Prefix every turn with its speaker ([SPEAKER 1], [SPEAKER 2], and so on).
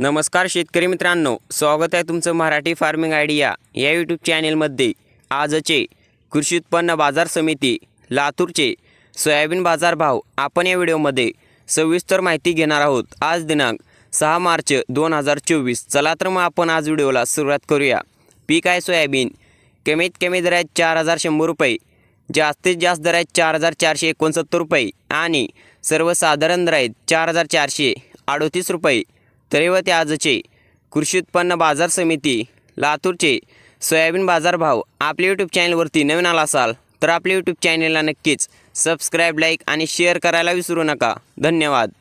[SPEAKER 1] नमस्कार शेतकरी मित्रांनो स्वागत आहे तुमचं मराठी फार्मिंग आयडिया या यूट्यूब चॅनेलमध्ये आजचे कृषी उत्पन्न बाजार समिती लातूरचे सोयाबीन बाजार भाव आपण या व्हिडिओमध्ये सविस्तर माहिती घेणार आहोत आज दिनांक सहा मार्च दोन हजार चोवीस चला तर मग आपण आज व्हिडिओला सुरुवात करूया पीक आहे सोयाबीन कमीत कमी दर आहेत चार हजार शंभर रुपये जास्तीत जास्त दर आहेत चार हजार चारशे एकोणसत्तर रुपये आणि सर्वसाधारण दर आहेत चार हजार चारशे अडोतीस रुपये ते आजचे कृषी उत्पन्न बाजार समिती लातूरचे सोयाबीन बाजारभाव आपल्या यूट्यूब चॅनलवरती नवीन आला असाल तर आपल्या यूट्यूब चॅनलला नक्कीच सबस्क्राईब लाईक आणि शेअर करायला विसरू नका धन्यवाद